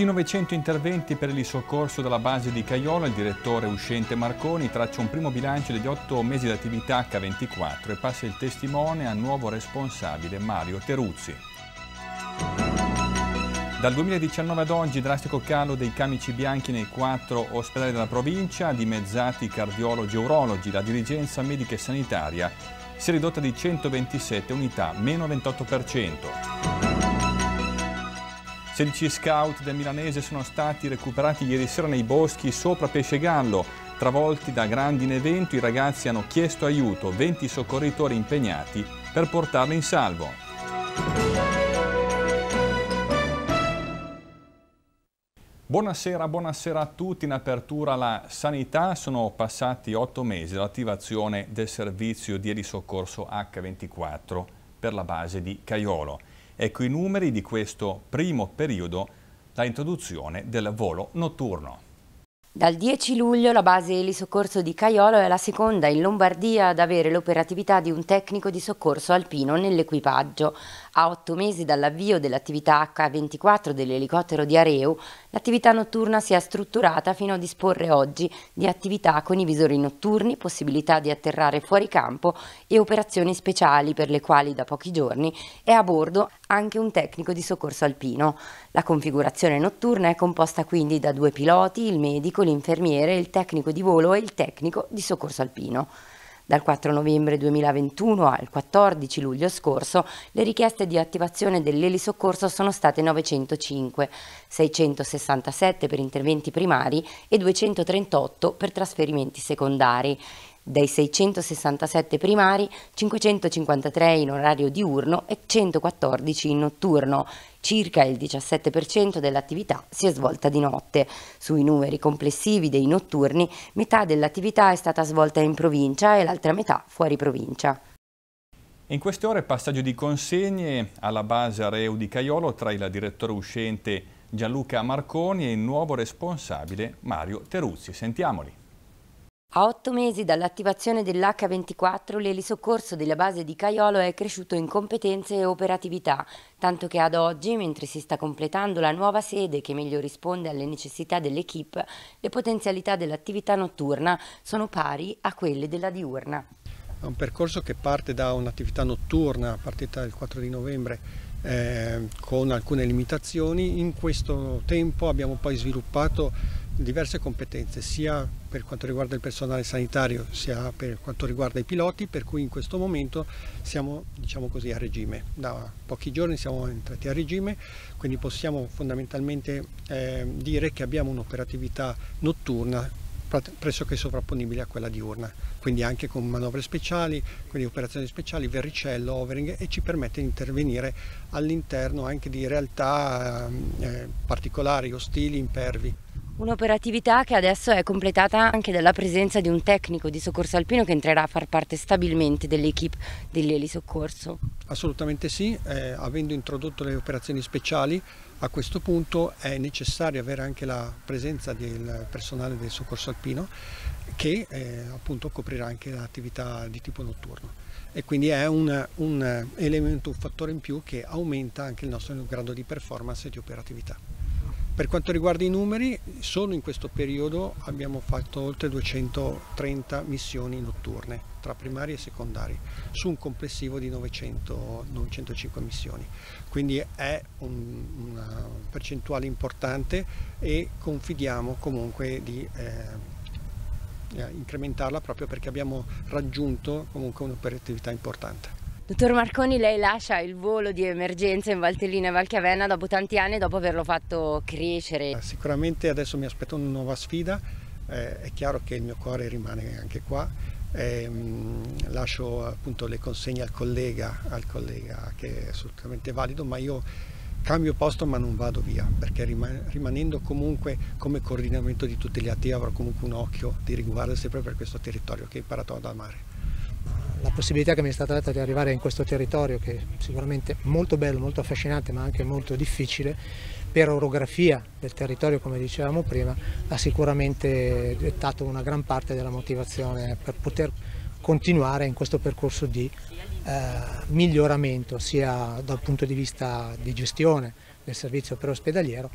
di 900 interventi per il soccorso dalla base di Caiola, il direttore uscente Marconi traccia un primo bilancio degli otto mesi di attività H24 e passa il testimone al nuovo responsabile Mario Teruzzi. Dal 2019 ad oggi drastico calo dei camici bianchi nei quattro ospedali della provincia, dimezzati cardiologi e urologi, la dirigenza medica e sanitaria si è ridotta di 127 unità, meno 28%. 16 scout del Milanese sono stati recuperati ieri sera nei boschi sopra Pescegallo. Travolti da grandi nevento, i ragazzi hanno chiesto aiuto, 20 soccorritori impegnati per portarli in salvo. Buonasera, buonasera, a tutti. In apertura alla sanità sono passati 8 mesi dall'attivazione del servizio di elisoccorso H24 per la base di Caiolo. Ecco i numeri di questo primo periodo, la introduzione del volo notturno. Dal 10 luglio la base di soccorso di Caiolo è la seconda in Lombardia ad avere l'operatività di un tecnico di soccorso alpino nell'equipaggio. A otto mesi dall'avvio dell'attività H24 dell'elicottero di Areu, l'attività notturna si è strutturata fino a disporre oggi di attività con i visori notturni, possibilità di atterrare fuori campo e operazioni speciali per le quali da pochi giorni è a bordo anche un tecnico di soccorso alpino. La configurazione notturna è composta quindi da due piloti, il medico, l'infermiere, il tecnico di volo e il tecnico di soccorso alpino. Dal 4 novembre 2021 al 14 luglio scorso le richieste di attivazione dell'elisoccorso sono state 905, 667 per interventi primari e 238 per trasferimenti secondari dai 667 primari, 553 in orario diurno e 114 in notturno. Circa il 17% dell'attività si è svolta di notte. Sui numeri complessivi dei notturni, metà dell'attività è stata svolta in provincia e l'altra metà fuori provincia. In queste ore passaggio di consegne alla base Areu di Caiolo tra il direttore uscente Gianluca Marconi e il nuovo responsabile Mario Teruzzi. Sentiamoli. A otto mesi dall'attivazione dell'H24 l'elisoccorso della base di Caiolo è cresciuto in competenze e operatività, tanto che ad oggi, mentre si sta completando la nuova sede che meglio risponde alle necessità dell'equipe, le potenzialità dell'attività notturna sono pari a quelle della diurna. È un percorso che parte da un'attività notturna, partita il 4 di novembre, eh, con alcune limitazioni. In questo tempo abbiamo poi sviluppato diverse competenze sia per quanto riguarda il personale sanitario sia per quanto riguarda i piloti per cui in questo momento siamo diciamo così a regime da pochi giorni siamo entrati a regime quindi possiamo fondamentalmente eh, dire che abbiamo un'operatività notturna pressoché sovrapponibile a quella diurna, quindi anche con manovre speciali, quindi operazioni speciali, verricello, overing e ci permette di intervenire all'interno anche di realtà ehm, eh, particolari, ostili, impervi. Un'operatività che adesso è completata anche dalla presenza di un tecnico di soccorso alpino che entrerà a far parte stabilmente dell'equipe dell'elisoccorso. Assolutamente sì, eh, avendo introdotto le operazioni speciali a questo punto è necessario avere anche la presenza del personale del soccorso alpino che eh, appunto coprirà anche l'attività di tipo notturno e quindi è un, un elemento, un fattore in più che aumenta anche il nostro grado di performance e di operatività. Per quanto riguarda i numeri, solo in questo periodo abbiamo fatto oltre 230 missioni notturne tra primari e secondari, su un complessivo di 900, 905 missioni. Quindi è un, una percentuale importante e confidiamo comunque di eh, incrementarla proprio perché abbiamo raggiunto comunque un'operatività importante. Dottor Marconi, lei lascia il volo di emergenza in Valtellina e Valchiavenna dopo tanti anni, dopo averlo fatto crescere. Eh, sicuramente adesso mi aspetto una nuova sfida, eh, è chiaro che il mio cuore rimane anche qua. Eh, lascio appunto le consegne al collega, al collega che è assolutamente valido, ma io cambio posto ma non vado via perché rimanendo comunque come coordinamento di tutti gli atti avrò comunque un occhio di riguardo sempre per questo territorio che ho imparato ad amare la possibilità che mi è stata data di arrivare in questo territorio che è sicuramente molto bello, molto affascinante ma anche molto difficile per orografia del territorio come dicevamo prima ha sicuramente dettato una gran parte della motivazione per poter continuare in questo percorso di eh, miglioramento sia dal punto di vista di gestione del servizio preospedaliero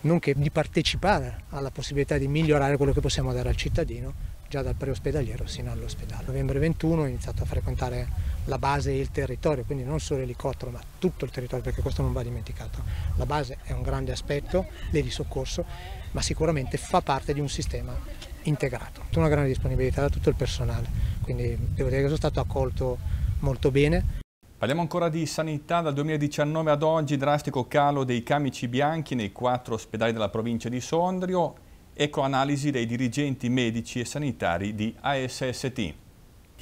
nonché di partecipare alla possibilità di migliorare quello che possiamo dare al cittadino già dal preospedaliero sino all'ospedale. Novembre 21 ho iniziato a frequentare la base e il territorio, quindi non solo l'elicottero ma tutto il territorio perché questo non va dimenticato. La base è un grande aspetto, lì di soccorso, ma sicuramente fa parte di un sistema integrato. Una grande disponibilità da tutto il personale, quindi devo dire che sono stato accolto molto bene. Parliamo ancora di sanità, dal 2019 ad oggi drastico calo dei camici bianchi nei quattro ospedali della provincia di Sondrio, ecoanalisi dei dirigenti medici e sanitari di ASST.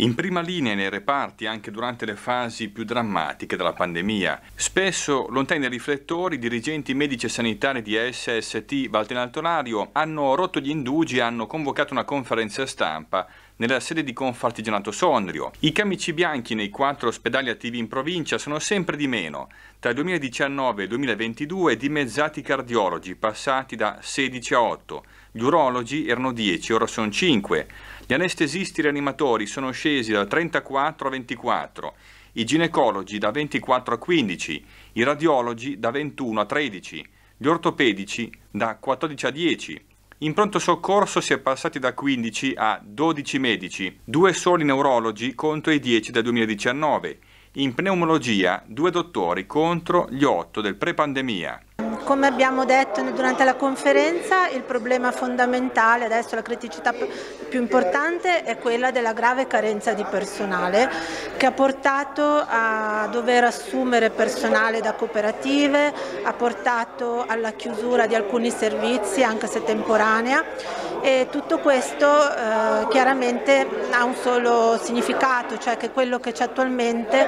In prima linea nei reparti anche durante le fasi più drammatiche della pandemia. Spesso lontani dai riflettori, i dirigenti medici e sanitari di ASST Valtenaltolario hanno rotto gli indugi e hanno convocato una conferenza stampa nella sede di Confartigianato Sondrio. I camici bianchi nei quattro ospedali attivi in provincia sono sempre di meno. Tra il 2019 e il 2022 dimezzati i cardiologi, passati da 16 a 8. Gli urologi erano 10, ora sono 5. Gli anestesisti rianimatori sono scesi da 34 a 24 i ginecologi da 24 a 15, i radiologi da 21 a 13, gli ortopedici da 14 a 10, in pronto soccorso si è passati da 15 a 12 medici, due soli neurologi contro i 10 del 2019. In pneumologia, due dottori contro gli 8 del pre-pandemia. Come abbiamo detto durante la conferenza, il problema fondamentale, adesso la criticità più importante è quella della grave carenza di personale che ha portato a dover assumere personale da cooperative, ha portato alla chiusura di alcuni servizi anche se temporanea e tutto questo eh, chiaramente ha un solo significato, cioè che quello che c'è attualmente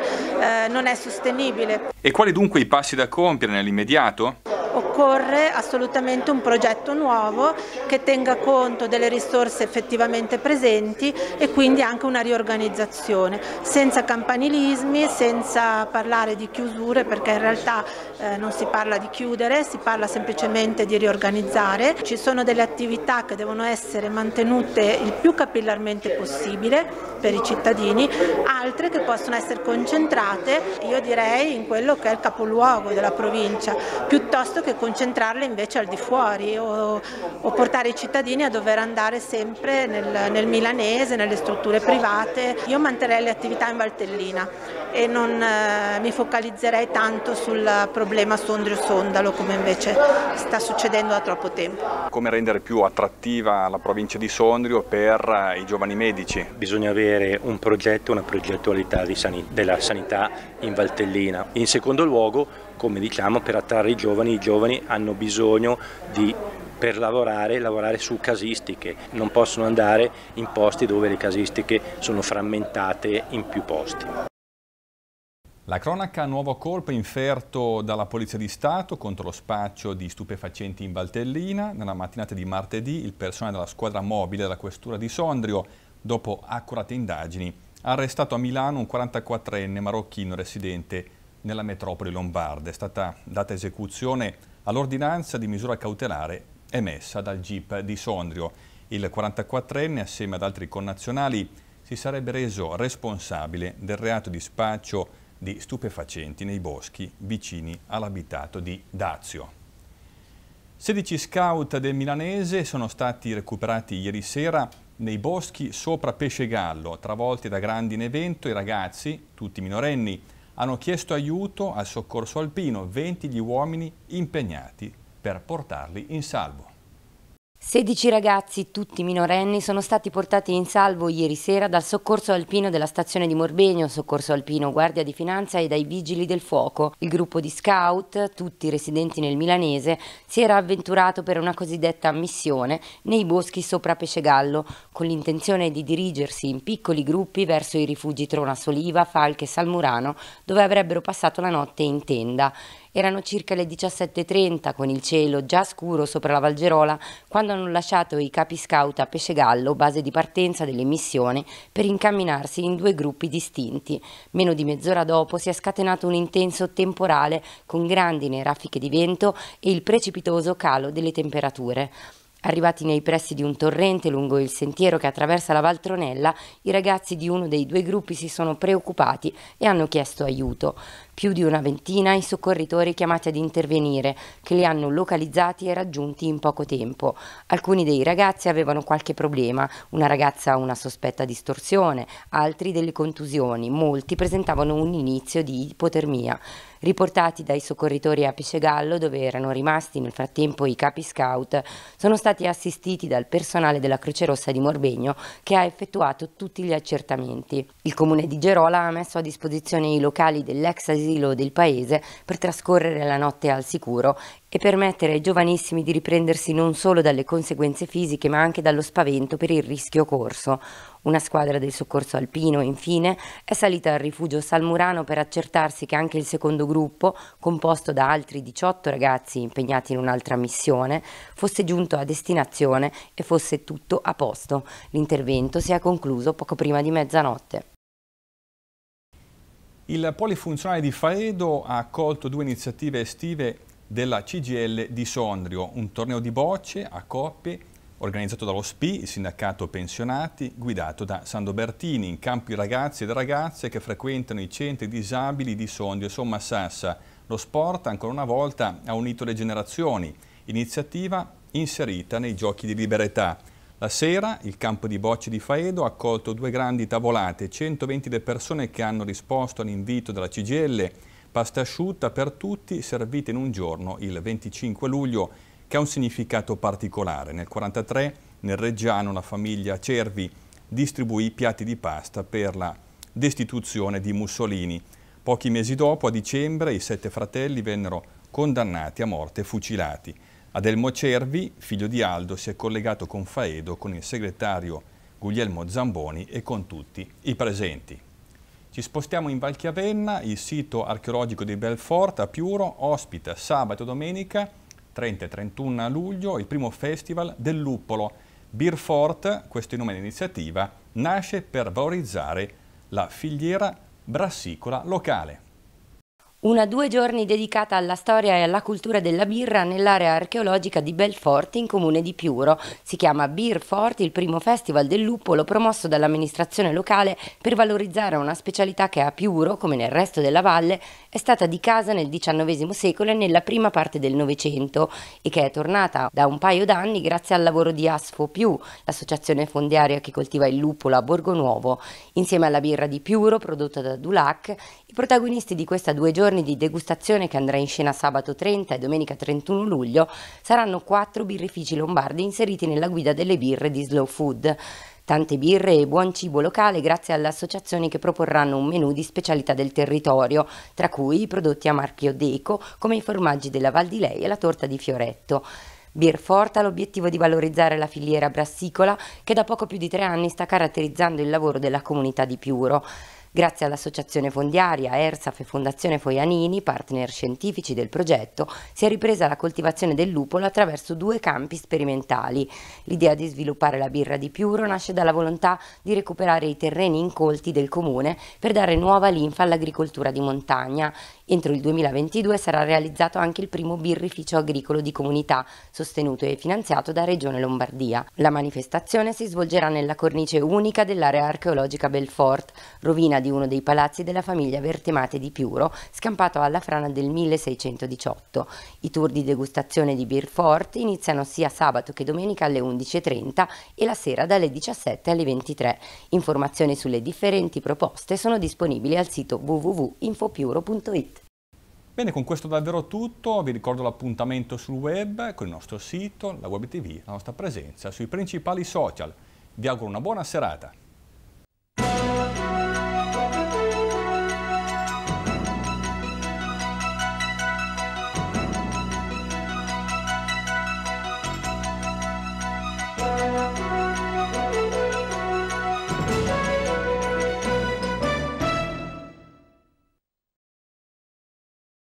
eh, non è sostenibile. E quali dunque i passi da compiere nell'immediato? occorre assolutamente un progetto nuovo che tenga conto delle risorse effettivamente presenti e quindi anche una riorganizzazione, senza campanilismi, senza parlare di chiusure perché in realtà eh, non si parla di chiudere, si parla semplicemente di riorganizzare. Ci sono delle attività che devono essere mantenute il più capillarmente possibile per i cittadini, altre che possono essere concentrate, io direi, in quello che è il capoluogo della provincia, piuttosto che concentrate concentrarle invece al di fuori o, o portare i cittadini a dover andare sempre nel, nel, milanese, nelle strutture private. Io manterrei le attività in Valtellina e non eh, mi focalizzerei tanto sul problema Sondrio-Sondalo come invece sta succedendo da troppo tempo. Come rendere più attrattiva la provincia di Sondrio per eh, i giovani medici? Bisogna avere un progetto, una progettualità sanità, della sanità in Valtellina. In secondo luogo come diciamo per attrarre i giovani, i giovani hanno bisogno di per lavorare, lavorare su casistiche, non possono andare in posti dove le casistiche sono frammentate in più posti. La cronaca nuovo colpo inferto dalla Polizia di Stato contro lo spaccio di stupefacenti in Valtellina. Nella mattinata di martedì il personale della squadra mobile della questura di Sondrio, dopo accurate indagini, ha arrestato a Milano un 44enne marocchino residente nella metropoli lombarda. È stata data esecuzione all'ordinanza di misura cautelare emessa dal GIP di Sondrio. Il 44enne, assieme ad altri connazionali, si sarebbe reso responsabile del reato di spaccio di stupefacenti nei boschi vicini all'abitato di Dazio. 16 scout del Milanese sono stati recuperati ieri sera nei boschi sopra Pescegallo, travolti da grandi in evento i ragazzi, tutti minorenni, hanno chiesto aiuto al soccorso alpino, 20 gli uomini impegnati per portarli in salvo. 16 ragazzi, tutti minorenni, sono stati portati in salvo ieri sera dal soccorso alpino della stazione di Morbegno, soccorso alpino, guardia di finanza e dai vigili del fuoco. Il gruppo di scout, tutti residenti nel milanese, si era avventurato per una cosiddetta missione nei boschi sopra Pescegallo, con l'intenzione di dirigersi in piccoli gruppi verso i rifugi Trona Soliva, Falche e Salmurano, dove avrebbero passato la notte in tenda. Erano circa le 17.30 con il cielo già scuro sopra la Valgerola quando hanno lasciato i capi scout a Pescegallo, base di partenza delle missioni, per incamminarsi in due gruppi distinti. Meno di mezz'ora dopo si è scatenato un intenso temporale con grandine, raffiche di vento e il precipitoso calo delle temperature. Arrivati nei pressi di un torrente lungo il sentiero che attraversa la Valtronella, i ragazzi di uno dei due gruppi si sono preoccupati e hanno chiesto aiuto più di una ventina i soccorritori chiamati ad intervenire, che li hanno localizzati e raggiunti in poco tempo. Alcuni dei ragazzi avevano qualche problema, una ragazza una sospetta distorsione, altri delle contusioni, molti presentavano un inizio di ipotermia. Riportati dai soccorritori a Pescegallo, dove erano rimasti nel frattempo i capi scout, sono stati assistiti dal personale della Croce Rossa di Morbegno che ha effettuato tutti gli accertamenti. Il comune di Gerola ha messo a disposizione i locali dell'ex asilo asilo del paese per trascorrere la notte al sicuro e permettere ai giovanissimi di riprendersi non solo dalle conseguenze fisiche ma anche dallo spavento per il rischio corso. Una squadra del soccorso alpino, infine, è salita al rifugio salmurano per accertarsi che anche il secondo gruppo, composto da altri 18 ragazzi impegnati in un'altra missione, fosse giunto a destinazione e fosse tutto a posto. L'intervento si è concluso poco prima di mezzanotte. Il polifunzionale di Faedo ha accolto due iniziative estive della CGL di Sondrio, un torneo di bocce a coppie organizzato dallo SPI, il sindacato pensionati, guidato da Sando Bertini, in campo i ragazzi ed ragazze che frequentano i centri disabili di Sondrio e Somma Sassa. Lo sport ancora una volta ha unito le generazioni, iniziativa inserita nei giochi di libertà. La sera il campo di bocce di Faedo ha accolto due grandi tavolate, 120 le persone che hanno risposto all'invito della CGL, pasta asciutta per tutti servita in un giorno, il 25 luglio, che ha un significato particolare. Nel 1943 nel Reggiano la famiglia Cervi distribuì piatti di pasta per la destituzione di Mussolini. Pochi mesi dopo, a dicembre, i sette fratelli vennero condannati a morte e fucilati. Adelmo Cervi, figlio di Aldo, si è collegato con Faedo, con il segretario Guglielmo Zamboni e con tutti i presenti. Ci spostiamo in Valchiavenna, il sito archeologico di Belfort a Piuro ospita sabato e domenica 30 e 31 luglio il primo festival del luppolo. Beerfort, questo è il nome dell'iniziativa, nasce per valorizzare la filiera brassicola locale. Una due giorni dedicata alla storia e alla cultura della birra nell'area archeologica di Belfort in comune di Piuro. Si chiama Beer Fort, il primo festival del luppolo promosso dall'amministrazione locale per valorizzare una specialità che a Piuro, come nel resto della valle, è stata di casa nel XIX secolo e nella prima parte del Novecento e che è tornata da un paio d'anni grazie al lavoro di Asfo Più, l'associazione fondiaria che coltiva il luppolo a Borgo Nuovo. Insieme alla birra di Piuro prodotta da Dulac, i protagonisti di questa due giorni giorni di degustazione che andrà in scena sabato 30 e domenica 31 luglio saranno quattro birrifici lombardi inseriti nella guida delle birre di Slow Food. Tante birre e buon cibo locale grazie alle associazioni che proporranno un menù di specialità del territorio, tra cui i prodotti a marchio Deco come i formaggi della Val di Lei e la torta di Fioretto. Birfort ha l'obiettivo di valorizzare la filiera brassicola che da poco più di tre anni sta caratterizzando il lavoro della comunità di Piuro. Grazie all'Associazione Fondiaria, ERSAF e Fondazione Foianini, partner scientifici del progetto, si è ripresa la coltivazione del lupolo attraverso due campi sperimentali. L'idea di sviluppare la birra di Piuro nasce dalla volontà di recuperare i terreni incolti del comune per dare nuova linfa all'agricoltura di montagna. Entro il 2022 sarà realizzato anche il primo birrificio agricolo di comunità, sostenuto e finanziato da Regione Lombardia. La manifestazione si svolgerà nella cornice unica dell'area archeologica Belfort, rovina di uno dei palazzi della famiglia Vertemate di Piuro, scampato alla frana del 1618. I tour di degustazione di Birfort iniziano sia sabato che domenica alle 11.30 e la sera dalle 17 alle 23. Informazioni sulle differenti proposte sono disponibili al sito www.infopiuro.it. Bene, con questo davvero tutto, vi ricordo l'appuntamento sul web, con il nostro sito, la web tv, la nostra presenza sui principali social. Vi auguro una buona serata.